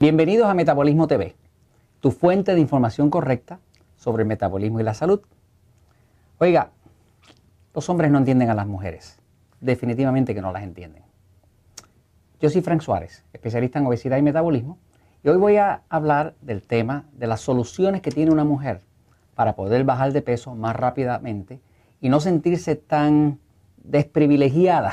Bienvenidos a Metabolismo TV, tu fuente de información correcta sobre el metabolismo y la salud. Oiga, los hombres no entienden a las mujeres, definitivamente que no las entienden. Yo soy Frank Suárez, especialista en obesidad y metabolismo, y hoy voy a hablar del tema de las soluciones que tiene una mujer para poder bajar de peso más rápidamente y no sentirse tan desprivilegiada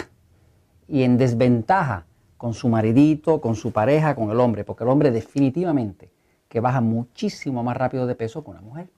y en desventaja con su maridito, con su pareja, con el hombre, porque el hombre definitivamente que baja muchísimo más rápido de peso que una mujer.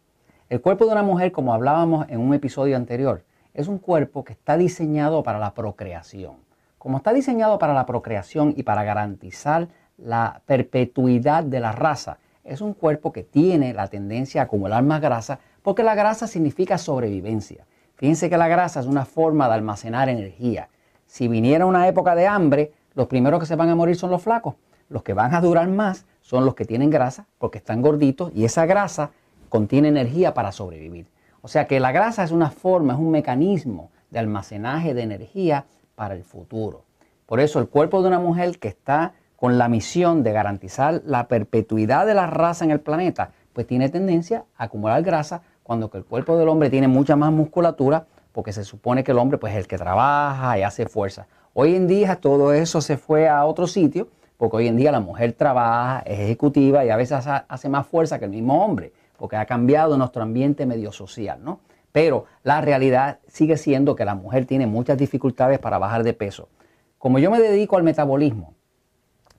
El cuerpo de una mujer, como hablábamos en un episodio anterior, es un cuerpo que está diseñado para la procreación. Como está diseñado para la procreación y para garantizar la perpetuidad de la raza, es un cuerpo que tiene la tendencia a acumular más grasa porque la grasa significa sobrevivencia. Fíjense que la grasa es una forma de almacenar energía. Si viniera una época de hambre, los primeros que se van a morir son los flacos. Los que van a durar más son los que tienen grasa porque están gorditos y esa grasa contiene energía para sobrevivir. O sea que la grasa es una forma, es un mecanismo de almacenaje de energía para el futuro. Por eso el cuerpo de una mujer que está con la misión de garantizar la perpetuidad de la raza en el planeta, pues tiene tendencia a acumular grasa cuando que el cuerpo del hombre tiene mucha más musculatura porque se supone que el hombre pues es el que trabaja y hace fuerza. Hoy en día todo eso se fue a otro sitio, porque hoy en día la mujer trabaja, es ejecutiva y a veces hace más fuerza que el mismo hombre, porque ha cambiado nuestro ambiente medio social, ¿no? Pero la realidad sigue siendo que la mujer tiene muchas dificultades para bajar de peso. Como yo me dedico al metabolismo,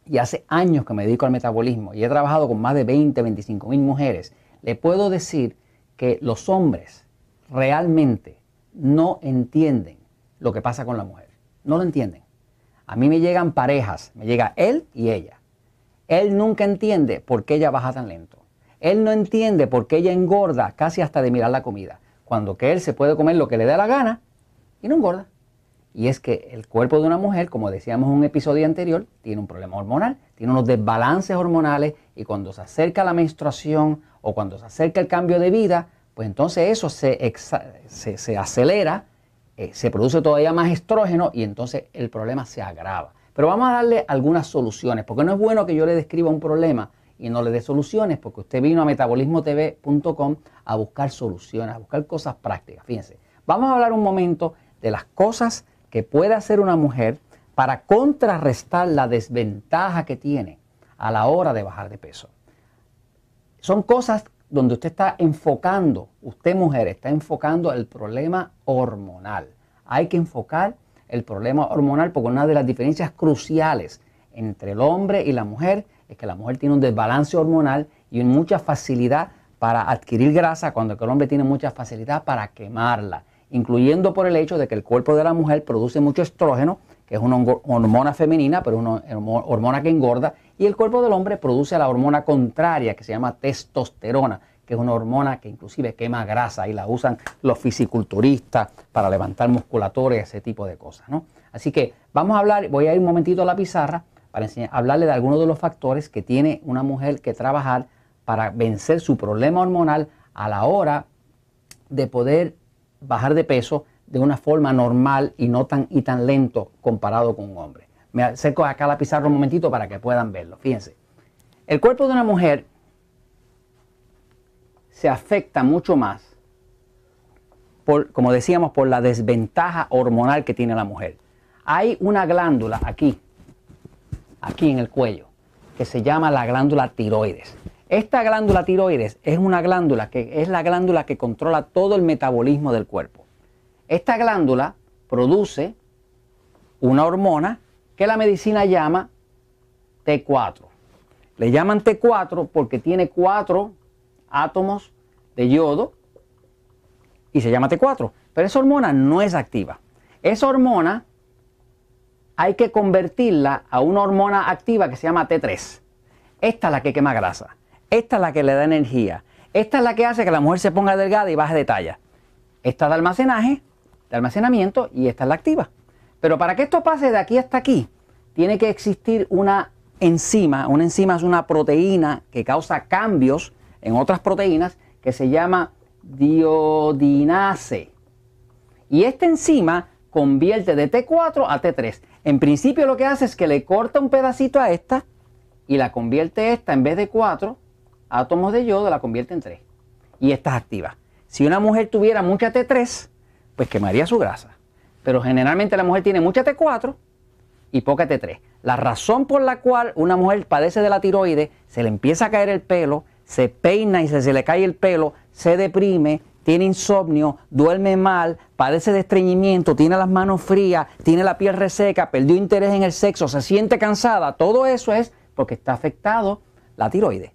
y hace años que me dedico al metabolismo, y he trabajado con más de 20, 25 mil mujeres, le puedo decir que los hombres realmente no entienden lo que pasa con la mujer. No lo entienden. A mí me llegan parejas, me llega él y ella. Él nunca entiende por qué ella baja tan lento. Él no entiende por qué ella engorda casi hasta de mirar la comida, cuando que él se puede comer lo que le da la gana y no engorda. Y es que el cuerpo de una mujer, como decíamos en un episodio anterior, tiene un problema hormonal, tiene unos desbalances hormonales y cuando se acerca la menstruación o cuando se acerca el cambio de vida, pues entonces eso se, se acelera eh, se produce todavía más estrógeno y entonces el problema se agrava. Pero vamos a darle algunas soluciones, porque no es bueno que yo le describa un problema y no le dé soluciones, porque usted vino a metabolismotv.com a buscar soluciones, a buscar cosas prácticas. Fíjense, vamos a hablar un momento de las cosas que puede hacer una mujer para contrarrestar la desventaja que tiene a la hora de bajar de peso. Son cosas donde usted está enfocando, usted mujer está enfocando el problema hormonal. Hay que enfocar el problema hormonal porque una de las diferencias cruciales entre el hombre y la mujer es que la mujer tiene un desbalance hormonal y mucha facilidad para adquirir grasa cuando el hombre tiene mucha facilidad para quemarla, incluyendo por el hecho de que el cuerpo de la mujer produce mucho estrógeno, que es una hormona femenina, pero una hormona que engorda, y el cuerpo del hombre produce la hormona contraria que se llama testosterona, que es una hormona que inclusive quema grasa y la usan los fisiculturistas para levantar musculatura y ese tipo de cosas. ¿no? Así que vamos a hablar, voy a ir un momentito a la pizarra para hablarle de algunos de los factores que tiene una mujer que trabajar para vencer su problema hormonal a la hora de poder bajar de peso de una forma normal y no tan, y tan lento comparado con un hombre. Me acerco acá a la pizarra un momentito para que puedan verlo. Fíjense. El cuerpo de una mujer se afecta mucho más, por, como decíamos, por la desventaja hormonal que tiene la mujer. Hay una glándula aquí, aquí en el cuello, que se llama la glándula tiroides. Esta glándula tiroides es una glándula que es la glándula que controla todo el metabolismo del cuerpo. Esta glándula produce una hormona que la medicina llama T4. Le llaman T4 porque tiene cuatro átomos de yodo y se llama T4. Pero esa hormona no es activa. Esa hormona hay que convertirla a una hormona activa que se llama T3. Esta es la que quema grasa. Esta es la que le da energía. Esta es la que hace que la mujer se ponga delgada y baje de talla. Esta es de almacenaje, de almacenamiento y esta es la activa. Pero para que esto pase de aquí hasta aquí, tiene que existir una enzima. Una enzima es una proteína que causa cambios en otras proteínas que se llama diodinase. Y esta enzima convierte de T4 a T3. En principio lo que hace es que le corta un pedacito a esta y la convierte esta en vez de 4 átomos de yodo, la convierte en 3. Y esta es activa. Si una mujer tuviera mucha T3, pues quemaría su grasa. Pero generalmente la mujer tiene mucha T4 y poca T3. La razón por la cual una mujer padece de la tiroides, se le empieza a caer el pelo, se peina y se, le cae el pelo, se deprime, tiene insomnio, duerme mal, padece de estreñimiento, tiene las manos frías, tiene la piel reseca, perdió interés en el sexo, se siente cansada, todo eso es porque está afectado la tiroides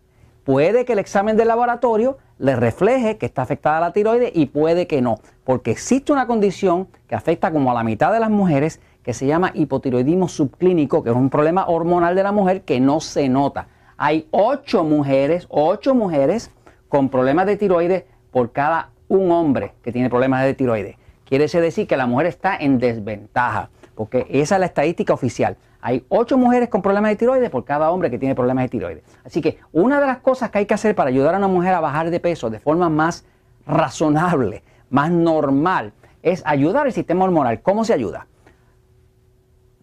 puede que el examen del laboratorio le refleje que está afectada la tiroides y puede que no, porque existe una condición que afecta como a la mitad de las mujeres que se llama hipotiroidismo subclínico, que es un problema hormonal de la mujer que no se nota. Hay ocho mujeres, 8 mujeres con problemas de tiroides por cada un hombre que tiene problemas de tiroides. Quiere decir que la mujer está en desventaja porque esa es la estadística oficial. Hay ocho mujeres con problemas de tiroides por cada hombre que tiene problemas de tiroides. Así que una de las cosas que hay que hacer para ayudar a una mujer a bajar de peso de forma más razonable, más normal, es ayudar el sistema hormonal. ¿Cómo se ayuda?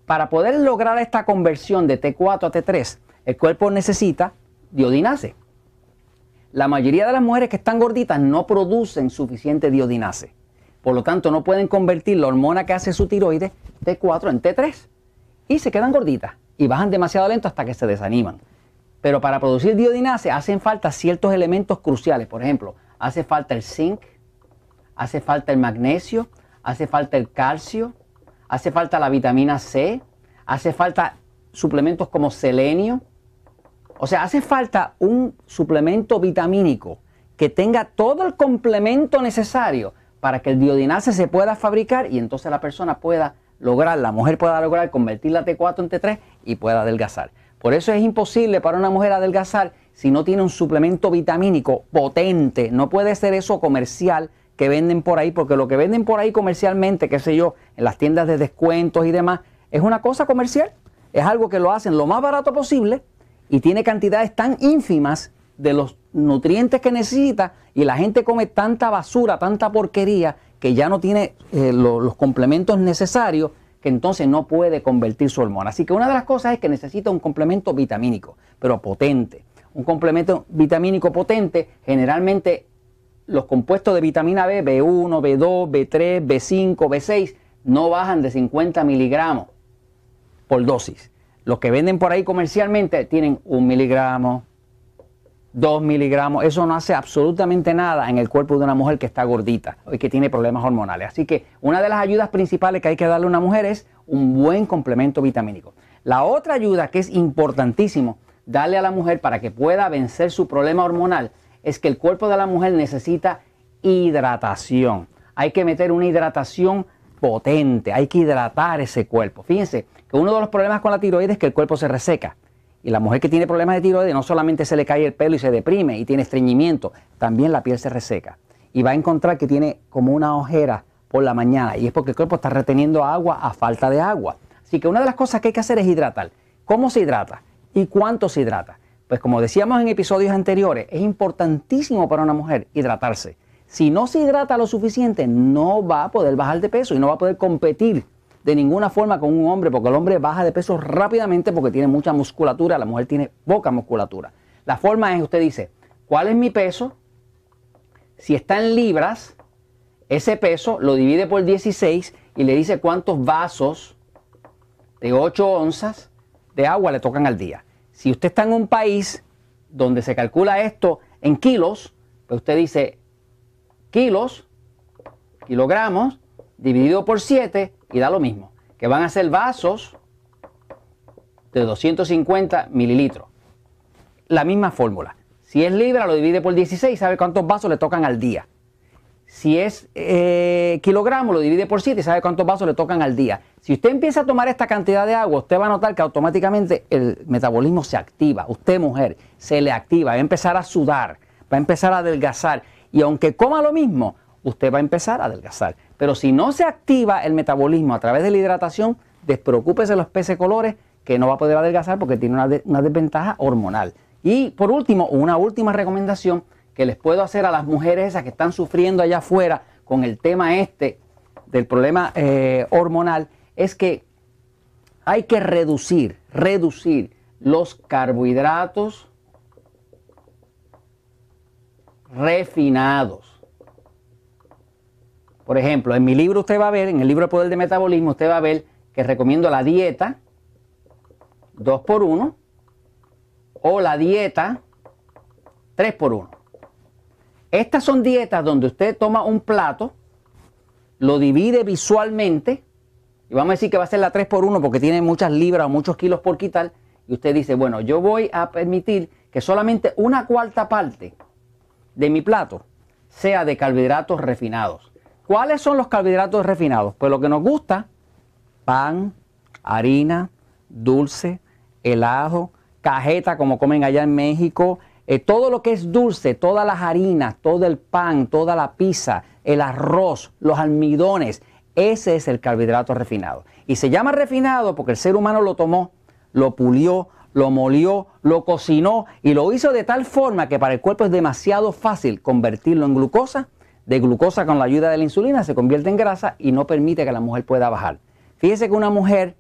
Para poder lograr esta conversión de T4 a T3, el cuerpo necesita diodinase. La mayoría de las mujeres que están gorditas no producen suficiente diodinase. Por lo tanto, no pueden convertir la hormona que hace su tiroides T4 en T3 y se quedan gorditas y bajan demasiado lento hasta que se desaniman. Pero para producir diodinase hacen falta ciertos elementos cruciales. Por ejemplo, hace falta el zinc, hace falta el magnesio, hace falta el calcio, hace falta la vitamina C, hace falta suplementos como selenio. O sea, hace falta un suplemento vitamínico que tenga todo el complemento necesario para que el diodinase se pueda fabricar y entonces la persona pueda lograr, la mujer pueda lograr convertir la T4 en T3 y pueda adelgazar. Por eso es imposible para una mujer adelgazar si no tiene un suplemento vitamínico potente. No puede ser eso comercial que venden por ahí, porque lo que venden por ahí comercialmente, qué sé yo, en las tiendas de descuentos y demás, es una cosa comercial. Es algo que lo hacen lo más barato posible y tiene cantidades tan ínfimas de los nutrientes que necesita y la gente come tanta basura, tanta porquería que ya no tiene eh, los complementos necesarios que entonces no puede convertir su hormona. Así que una de las cosas es que necesita un complemento vitamínico, pero potente. Un complemento vitamínico potente, generalmente los compuestos de vitamina B, B1, B2, B3, B5, B6, no bajan de 50 miligramos por dosis. Los que venden por ahí comercialmente tienen un miligramo, 2 miligramos, eso no hace absolutamente nada en el cuerpo de una mujer que está gordita y que tiene problemas hormonales. Así que una de las ayudas principales que hay que darle a una mujer es un buen complemento vitamínico. La otra ayuda que es importantísimo darle a la mujer para que pueda vencer su problema hormonal es que el cuerpo de la mujer necesita hidratación. Hay que meter una hidratación potente, hay que hidratar ese cuerpo. Fíjense que uno de los problemas con la tiroides es que el cuerpo se reseca. Y la mujer que tiene problemas de tiroides no solamente se le cae el pelo y se deprime y tiene estreñimiento, también la piel se reseca. Y va a encontrar que tiene como una ojera por la mañana y es porque el cuerpo está reteniendo agua a falta de agua. Así que una de las cosas que hay que hacer es hidratar. ¿Cómo se hidrata? ¿Y cuánto se hidrata? Pues como decíamos en episodios anteriores, es importantísimo para una mujer hidratarse. Si no se hidrata lo suficiente, no va a poder bajar de peso y no va a poder competir de ninguna forma con un hombre, porque el hombre baja de peso rápidamente porque tiene mucha musculatura, la mujer tiene poca musculatura. La forma es, usted dice, ¿cuál es mi peso? Si está en libras, ese peso lo divide por 16 y le dice cuántos vasos de 8 onzas de agua le tocan al día. Si usted está en un país donde se calcula esto en kilos, pues usted dice kilos, kilogramos, dividido por 7 y da lo mismo, que van a ser vasos de 250 mililitros. La misma fórmula. Si es libra, lo divide por 16, sabe cuántos vasos le tocan al día. Si es eh, kilogramo, lo divide por 7 y sabe cuántos vasos le tocan al día. Si usted empieza a tomar esta cantidad de agua, usted va a notar que automáticamente el metabolismo se activa. Usted, mujer, se le activa, va a empezar a sudar, va a empezar a adelgazar. Y aunque coma lo mismo, usted va a empezar a adelgazar. Pero si no se activa el metabolismo a través de la hidratación, despreocúpese los peces colores que no va a poder adelgazar porque tiene una, desventaja hormonal. Y por último, una última recomendación que les puedo hacer a las mujeres esas que están sufriendo allá afuera con el tema este del problema eh, hormonal es que hay que reducir, reducir los carbohidratos refinados. Por ejemplo, en mi libro usted va a ver, en el libro Poder de Metabolismo, usted va a ver que recomiendo la dieta 2 por 1 o la dieta 3 por 1. Estas son dietas donde usted toma un plato, lo divide visualmente, y vamos a decir que va a ser la 3 por 1 porque tiene muchas libras o muchos kilos por quitar, y usted dice, bueno, yo voy a permitir que solamente una cuarta parte de mi plato sea de carbohidratos refinados. ¿Cuáles son los carbohidratos refinados? Pues lo que nos gusta, pan, harina, dulce, helado, cajeta como comen allá en México, eh, todo lo que es dulce, todas las harinas, todo el pan, toda la pizza, el arroz, los almidones, ese es el carbohidrato refinado. Y se llama refinado porque el ser humano lo tomó, lo pulió, lo molió, lo cocinó y lo hizo de tal forma que para el cuerpo es demasiado fácil convertirlo en glucosa de glucosa con la ayuda de la insulina se convierte en grasa y no permite que la mujer pueda bajar. Fíjese que una mujer,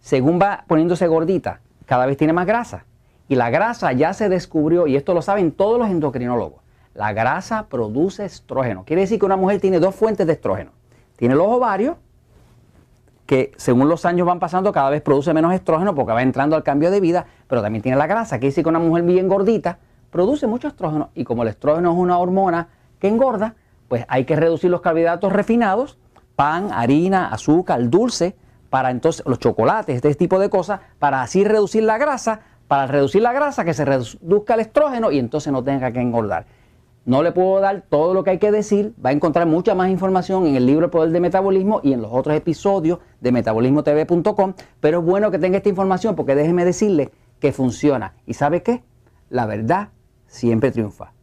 según va poniéndose gordita, cada vez tiene más grasa. Y la grasa ya se descubrió, y esto lo saben todos los endocrinólogos, la grasa produce estrógeno. Quiere decir que una mujer tiene dos fuentes de estrógeno. Tiene los ovarios, que según los años van pasando cada vez produce menos estrógeno porque va entrando al cambio de vida, pero también tiene la grasa. Quiere decir que una mujer bien gordita produce mucho estrógeno y como el estrógeno es una hormona que engorda, pues hay que reducir los carbohidratos refinados, pan, harina, azúcar, dulce, para entonces los chocolates, este tipo de cosas, para así reducir la grasa, para reducir la grasa que se reduzca el estrógeno y entonces no tenga que engordar. No le puedo dar todo lo que hay que decir, va a encontrar mucha más información en el libro El Poder del Metabolismo y en los otros episodios de metabolismotv.com, pero es bueno que tenga esta información porque déjeme decirle que funciona. ¿Y sabe qué? La verdad siempre triunfa.